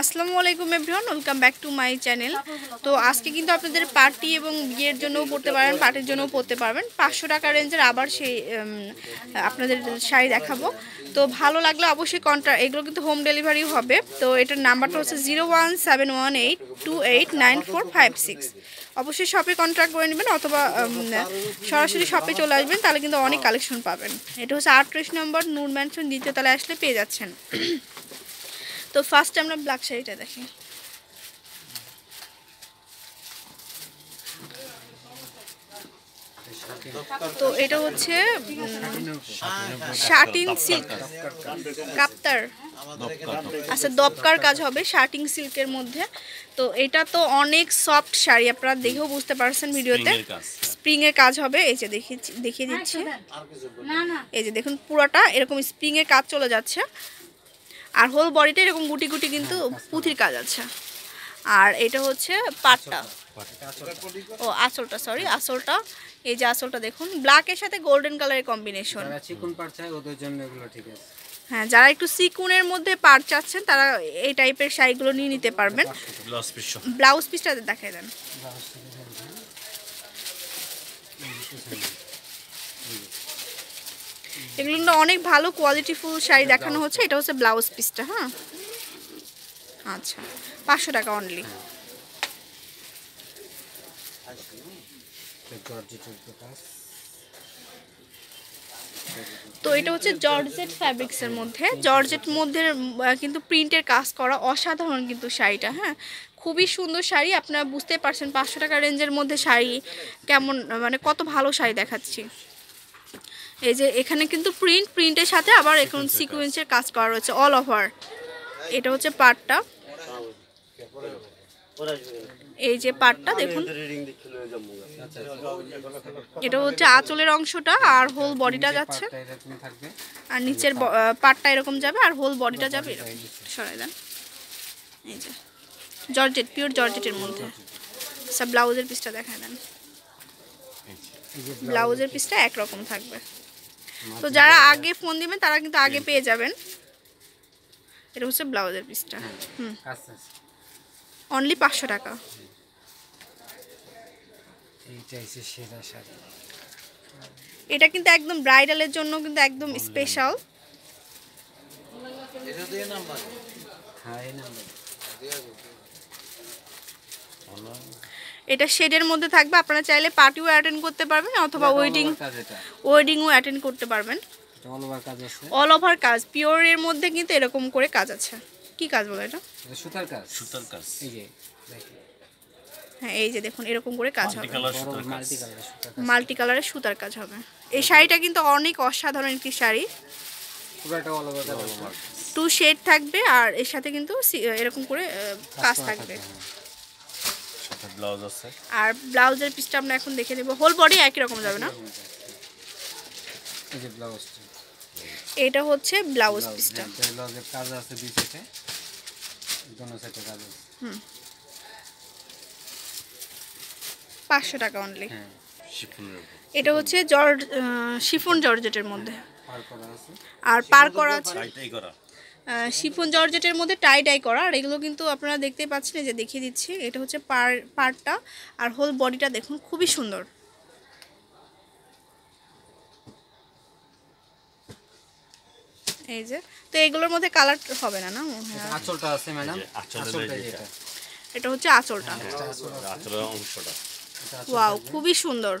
আসসালামু আলাইকুম everyone welcome back to my channel তো আজকে কিন্তু আপনাদের পার্টি এবং বিয়ের জন্যও পড়তে পারেন পার্টির জন্যও পড়তে পারবেন পাঁচশো টাকা রেঞ্জের আবার সেই আপনাদের শাড়ি দেখাবো তো ভালো লাগলে অবশ্যই কন্ট্রা এগুলো কিন্তু হোম ডেলিভারি হবে তো এটার নাম্বারটা হচ্ছে zero one seven one eight two eight nine four five six অবশ্যই শপে কন্ট্রাক্ট করে নেবেন অথবা সরাসরি শপে চলে আসবেন তাহলে কিন্তু অনেক কালেকশন পাবেন এটা হচ্ছে আটত্রিশ নম্বর নূর ম্যানশন দ্বিতীয় তালে আসলে পেয়ে যাচ্ছেন তো ফার্স্ট আমরা ব্ল্যাক শাড়িটা দেখি তো এটা হচ্ছে শার্টিং সিল্ক কাপ্তার আচ্ছা দপকার কাজ হবে শার্টিং সিল্কের মধ্যে তো এটা তো অনেক সফট শাড়ি আপনারা দেখেও বুঝতে পারছেন ভিডিওতে স্প্রিংয়ে কাজ হবে এই যে দেখিয়ে দেখিয়ে দিচ্ছি এই যে দেখুন পুরোটা এরকম স্প্রিংয়ে কাজ চলে যাচ্ছে আর হোল বডিটা এরকম গুটি গুটি কিন্তু হ্যাঁ, পুঁথির কাজ আছে আর এটা হচ্ছে পাটটা ও আসলটা সরি আসলটা এই যে আসলটা দেখুন ব্ল্যাকের সাথে গোল্ডেন কালারের কম্বিনেশন আছে হ্যাঁ যারা একটু সিকুনের মধ্যে পার চাচ্ছেন তারা এই টাইপের শাড়িগুলো নিয়ে নিতে পারবেন ব্লাউজ পিসটা দেখাই দেন এগুলো অনেক ভালো কোয়ালিটিফুল শাড়ি দেখানো হচ্ছে এটা হচ্ছে ব্লাউজ পিসটা হ্যাঁ আচ্ছা পাঁচশো টাকা অনলি তো এটা হচ্ছে জর্জেট ফ্যাব্রিক্সের মধ্যে জর্জেট মধ্যে কিন্তু প্রিন্টের কাজ করা অসাধারণ কিন্তু শাড়িটা হ্যাঁ খুবই সুন্দর শাড়ি আপনারা বুঝতে পারছেন পাঁচশো টাকা রেঞ্জের মধ্যে শাড়ি কেমন মানে কত ভালো শাড়ি দেখাচ্ছি এই যে এখানে কিন্তু প্রিন্ট প্রিন্টের সাথে আবার এখন সিকুয়েন্সের কাজ করা রয়েছে অল ওভার এটা হচ্ছে পাটটা এই যে পাটটা দেখুন আচ্ছা, আচ্ছা। এটা হচ্ছে আঁচলের অংশটা আর হোল বডিটা যাচ্ছে আর নিচের পাটটা এরকম যাবে আর হোল বডিটা যাবে এরকম সরাই দেন এই যে জর্জেট পিওর জর্জেটের মধ্যে সব ব্লাউজের পিসটা দেখায় দেন ব্লাউজের পিসটা একরকম থাকবে তো যারা আগে ফোন দিবেন তারা কিন্তু আগে পেয়ে যাবেন এটা হচ্ছে ব্লাউজের পিসটা হ্যাঁ। হুম অনলি আচ্ছা, আচ্ছা। পাঁচশো টাকা এটা কিন্তু একদম ব্রাইডালের জন্য কিন্তু একদম স্পেশাল হ্যাঁ এটা শেডের মধ্যে থাকবে আপনারা চাইলে পার্টিও অ্যাটেন্ড করতে পারবেন অথবা ওয়েডিং ওয়েডিংও অ্যাটেন্ড করতে পারবেন অল ওভার কাজ পিওর এর মধ্যে কিন্তু এরকম করে কাজ আছে কি কাজ বলো এটা সুতার কাজ সুতার কাজ এই যে হ্যাঁ এই যে দেখুন এরকম করে কাজ হবে মাল্টি কালারের সুতার কাজ হবে এই শাড়িটা কিন্তু অনেক অসাধারণ একটি শাড়ি টু শেড থাকবে আর এর সাথে কিন্তু এরকম করে কাজ থাকবে ব্লাউজ আছে আর ব্লাউজের পিসটা আমরা এখন দেখে নেব হোল বডি একই রকম যাবে না এই যে ব্লাউজটা এটা হচ্ছে ব্লাউজ পিসটা ব্লাউজের কাজ আছে দুই সাইডে দোনো সাইডে কাজ আছে হুম 500 টাকা অনলি হ্যাঁ এটা হচ্ছে জর্জ শিফন জর্জেটের মধ্যে আর হ্যাঁ, পার করা আছে শিফন জর্জেটের মধ্যে টাই টাই করা আর এগুলো কিন্তু আপনারা দেখতেই পাচ্ছেন যে দেখিয়ে দিচ্ছি এটা হচ্ছে পার পার্টটা আর হোল বডিটা দেখুন খুবই সুন্দর এই যে তো এগুলোর মধ্যে কালার হবে না না আঁচলটা আছে ম্যাডাম এটা হচ্ছে আঁচলটা ওয়াও হ্যাঁ, খুবই সুন্দর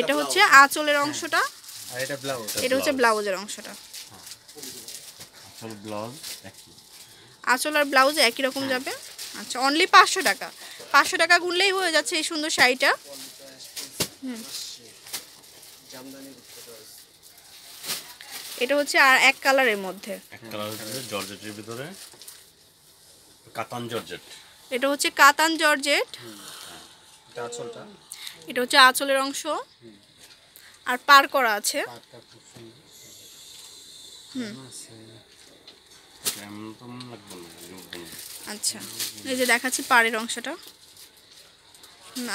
এটা হচ্ছে আঁচলের অংশটা এটা হচ্ছে ব্লাউজের অংশটা হ্যাঁ, আঁচল ব্লাউজ একই আঁচল আর ব্লাউজ একই রকম হ্যাঁ। যাবে আচ্ছা অনলি পাঁচশো টাকা পাঁচশো টাকা গুনলেই হয়ে যাচ্ছে এই সুন্দর শাড়িটা হুম এটা হচ্ছে আর এক কালারের মধ্যে এক কালার হচ্ছে জর্জেটের ভিতরে কাতান জর্জেট এটা হচ্ছে কাতান জর্জেট হ্যাঁ। এটা আঁচলটা এটা হচ্ছে আঁচলের অংশ আর পার করা আছে আচ্ছা এই যে দেখাচ্ছি পাড়ের অংশটা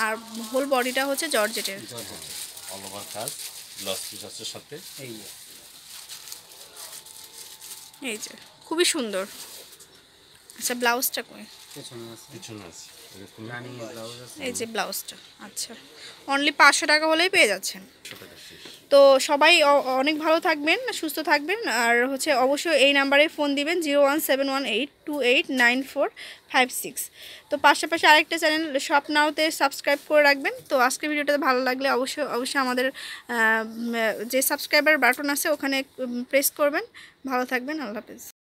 আর হোল বডিটা হচ্ছে জর্জেটের সাথে এই যে খুবই সুন্দর আচ্ছা ব্লাউজটা কই এই যে ব্লাউজটা আচ্ছা অনলি পাঁচশো টাকা হলেই পেয়ে যাচ্ছেন তো সবাই অনেক ভালো থাকবেন সুস্থ থাকবেন আর হচ্ছে অবশ্যই এই নাম্বারে ফোন দিবেন zero one seven one eight two eight nine four five six তো পাশাপাশি আরেকটা চ্যানেল সব নাওতে সাবস্ক্রাইব করে রাখবেন তো আজকের ভিডিওটা ভালো লাগলে অবশ্যই অবশ্যই আমাদের যে সাবস্ক্রাইবার বাটন আছে ওখানে প্রেস করবেন ভালো থাকবেন আল্লাহ হাফিজ